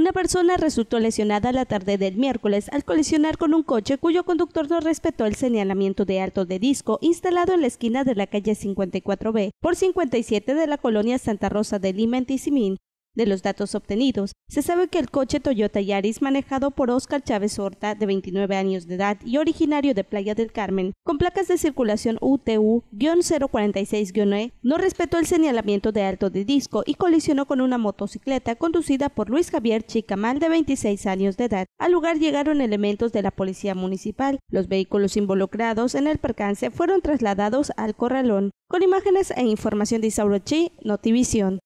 Una persona resultó lesionada la tarde del miércoles al colisionar con un coche cuyo conductor no respetó el señalamiento de alto de disco instalado en la esquina de la calle 54B por 57 de la colonia Santa Rosa de Lima en de los datos obtenidos, se sabe que el coche Toyota Yaris manejado por Oscar Chávez Horta, de 29 años de edad y originario de Playa del Carmen, con placas de circulación UTU-046-E, no respetó el señalamiento de alto de disco y colisionó con una motocicleta conducida por Luis Javier Chicamal, de 26 años de edad. Al lugar llegaron elementos de la Policía Municipal. Los vehículos involucrados en el percance fueron trasladados al corralón. Con imágenes e información de Isauro Chi, Notivision.